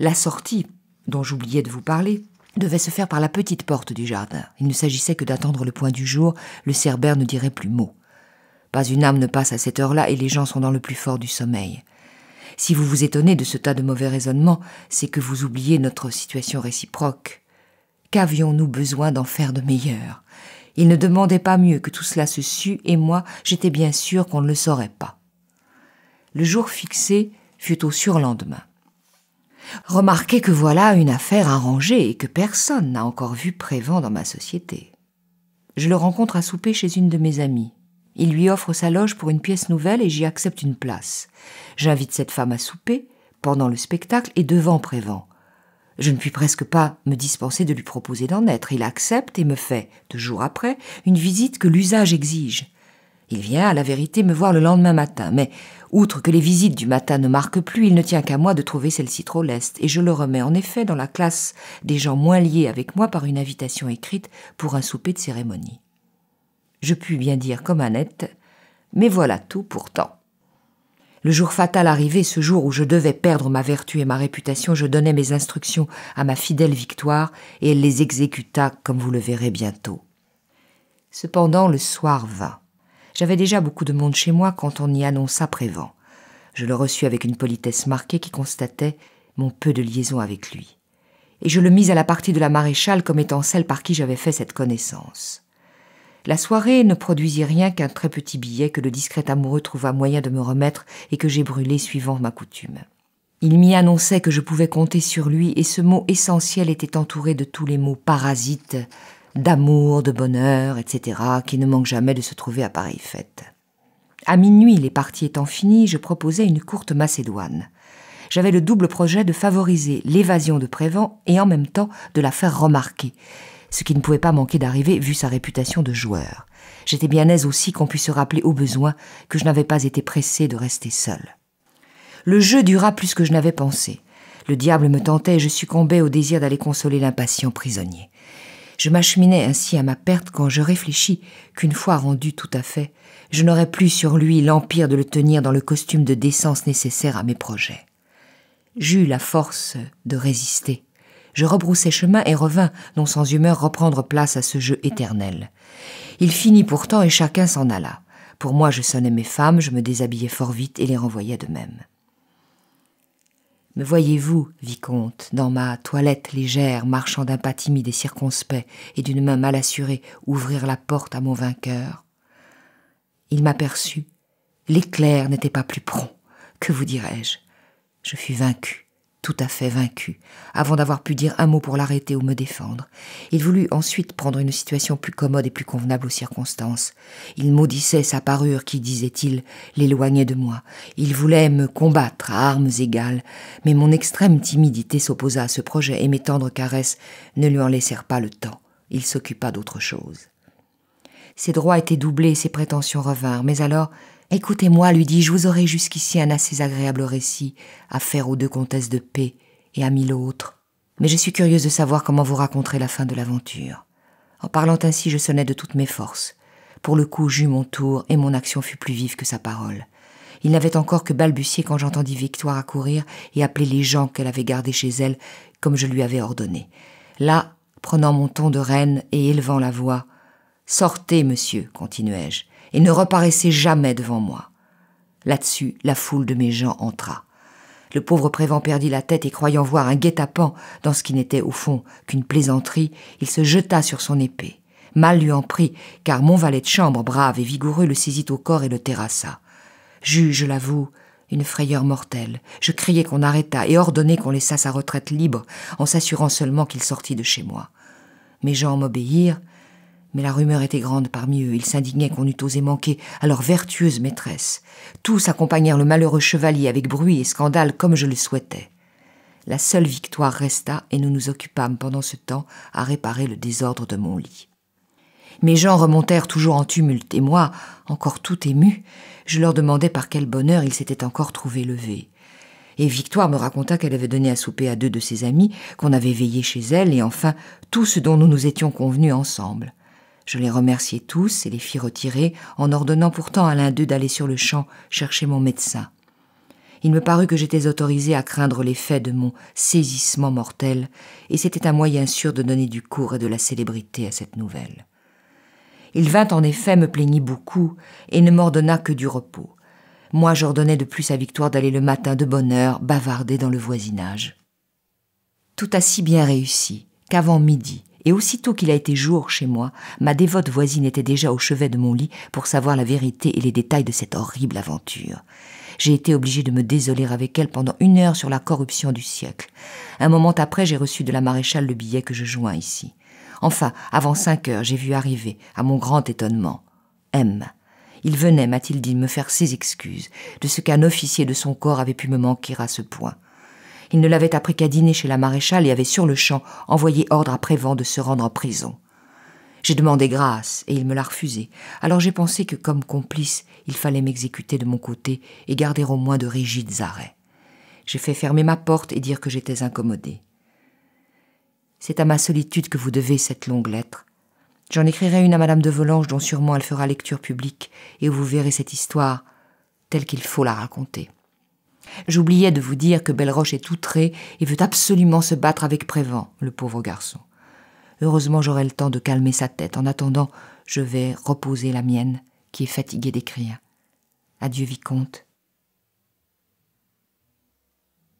La sortie, dont j'oubliais de vous parler, devait se faire par la petite porte du jardin. Il ne s'agissait que d'attendre le point du jour, le cerbère ne dirait plus mot. Pas une âme ne passe à cette heure-là et les gens sont dans le plus fort du sommeil. Si vous vous étonnez de ce tas de mauvais raisonnements, c'est que vous oubliez notre situation réciproque. Qu'avions-nous besoin d'en faire de meilleur Il ne demandait pas mieux que tout cela se sût et moi, j'étais bien sûr qu'on ne le saurait pas. Le jour fixé fut au surlendemain. Remarquez que voilà une affaire arrangée et que personne n'a encore vu Prévent dans ma société. Je le rencontre à souper chez une de mes amies. Il lui offre sa loge pour une pièce nouvelle et j'y accepte une place. J'invite cette femme à souper, pendant le spectacle et devant Prévent. Je ne puis presque pas me dispenser de lui proposer d'en être. Il accepte et me fait, deux jours après, une visite que l'usage exige. Il vient, à la vérité, me voir le lendemain matin, mais, outre que les visites du matin ne marquent plus, il ne tient qu'à moi de trouver celle-ci trop leste, et je le remets en effet dans la classe des gens moins liés avec moi par une invitation écrite pour un souper de cérémonie. Je puis bien dire comme Annette, mais voilà tout pourtant. Le jour fatal arrivé, ce jour où je devais perdre ma vertu et ma réputation, je donnais mes instructions à ma fidèle Victoire, et elle les exécuta, comme vous le verrez bientôt. Cependant, le soir vint. J'avais déjà beaucoup de monde chez moi quand on y annonça Prévent. Je le reçus avec une politesse marquée qui constatait mon peu de liaison avec lui. Et je le mis à la partie de la maréchale comme étant celle par qui j'avais fait cette connaissance. La soirée ne produisit rien qu'un très petit billet que le discret amoureux trouva moyen de me remettre et que j'ai brûlé suivant ma coutume. Il m'y annonçait que je pouvais compter sur lui et ce mot essentiel était entouré de tous les mots parasites d'amour, de bonheur, etc., qui ne manque jamais de se trouver à pareille fête. À minuit, les parties étant finies, je proposais une courte Macédoine. J'avais le double projet de favoriser l'évasion de Prévent et en même temps de la faire remarquer, ce qui ne pouvait pas manquer d'arriver vu sa réputation de joueur. J'étais bien aise aussi qu'on puisse se rappeler au besoin que je n'avais pas été pressé de rester seul. Le jeu dura plus que je n'avais pensé. Le diable me tentait et je succombais au désir d'aller consoler l'impatient prisonnier. Je m'acheminais ainsi à ma perte quand je réfléchis qu'une fois rendu tout à fait, je n'aurais plus sur lui l'empire de le tenir dans le costume de décence nécessaire à mes projets. J'eus la force de résister. Je rebroussai chemin et revins, non sans humeur, reprendre place à ce jeu éternel. Il finit pourtant et chacun s'en alla. Pour moi, je sonnais mes femmes, je me déshabillais fort vite et les renvoyais de même. Me voyez-vous, vicomte, dans ma toilette légère, marchant d'un pas timide et circonspect, et d'une main mal assurée, ouvrir la porte à mon vainqueur Il m'aperçut. L'éclair n'était pas plus prompt. Que vous dirais-je Je fus vaincu tout à fait vaincu, avant d'avoir pu dire un mot pour l'arrêter ou me défendre. Il voulut ensuite prendre une situation plus commode et plus convenable aux circonstances. Il maudissait sa parure qui, disait-il, l'éloignait de moi. Il voulait me combattre à armes égales, mais mon extrême timidité s'opposa à ce projet et mes tendres caresses ne lui en laissèrent pas le temps. Il s'occupa d'autre chose. Ses droits étaient doublés, ses prétentions revinrent, mais alors Écoutez-moi, lui dis-je, vous aurez jusqu'ici un assez agréable récit à faire aux deux comtesses de paix et à mille autres. Mais je suis curieuse de savoir comment vous raconterez la fin de l'aventure. En parlant ainsi, je sonnais de toutes mes forces. Pour le coup, j'eus mon tour et mon action fut plus vive que sa parole. Il n'avait encore que balbutié quand j'entendis Victoire accourir et appeler les gens qu'elle avait gardés chez elle, comme je lui avais ordonné. Là, prenant mon ton de reine et élevant la voix, Sortez, monsieur, continuai-je et ne reparaissait jamais devant moi. Là-dessus, la foule de mes gens entra. Le pauvre Prévent perdit la tête et croyant voir un guet-apens dans ce qui n'était au fond qu'une plaisanterie, il se jeta sur son épée. Mal lui en prit, car mon valet de chambre, brave et vigoureux, le saisit au corps et le terrassa. J'eus, je l'avoue, une frayeur mortelle. Je criai qu'on arrêtât et ordonnai qu'on laissât sa retraite libre, en s'assurant seulement qu'il sortît de chez moi. Mes gens m'obéirent, mais la rumeur était grande parmi eux, ils s'indignaient qu'on eût osé manquer à leur vertueuse maîtresse. Tous accompagnèrent le malheureux chevalier avec bruit et scandale comme je le souhaitais. La seule victoire resta et nous nous occupâmes pendant ce temps à réparer le désordre de mon lit. Mes gens remontèrent toujours en tumulte, et moi, encore tout ému, je leur demandais par quel bonheur ils s'étaient encore trouvés levés. Et Victoire me raconta qu'elle avait donné à souper à deux de ses amis, qu'on avait veillé chez elle, et enfin tout ce dont nous nous étions convenus ensemble. Je les remerciai tous et les fis retirer, en ordonnant pourtant à l'un d'eux d'aller sur le champ chercher mon médecin. Il me parut que j'étais autorisé à craindre l'effet de mon saisissement mortel, et c'était un moyen sûr de donner du cours et de la célébrité à cette nouvelle. Il vint en effet, me plaignit beaucoup, et ne m'ordonna que du repos. Moi j'ordonnais de plus à Victoire d'aller le matin de bonne heure bavarder dans le voisinage. Tout a si bien réussi qu'avant midi, et aussitôt qu'il a été jour chez moi, ma dévote voisine était déjà au chevet de mon lit pour savoir la vérité et les détails de cette horrible aventure. J'ai été obligé de me désoler avec elle pendant une heure sur la corruption du siècle. Un moment après, j'ai reçu de la maréchale le billet que je joins ici. Enfin, avant cinq heures, j'ai vu arriver, à mon grand étonnement, M. Il venait, m'a-t-il dit, me faire ses excuses de ce qu'un officier de son corps avait pu me manquer à ce point. Il ne l'avait appris qu'à dîner chez la maréchale et avait sur le champ envoyé ordre à Prévent de se rendre en prison. J'ai demandé grâce et il me l'a refusé. Alors j'ai pensé que comme complice, il fallait m'exécuter de mon côté et garder au moins de rigides arrêts. J'ai fait fermer ma porte et dire que j'étais incommodé. C'est à ma solitude que vous devez cette longue lettre. J'en écrirai une à Madame de Volanges dont sûrement elle fera lecture publique et vous verrez cette histoire telle qu'il faut la raconter. J'oubliais de vous dire que Belleroche est outré et veut absolument se battre avec Prévent, le pauvre garçon. Heureusement, j'aurai le temps de calmer sa tête. En attendant, je vais reposer la mienne, qui est fatiguée d'écrire. Adieu, vicomte.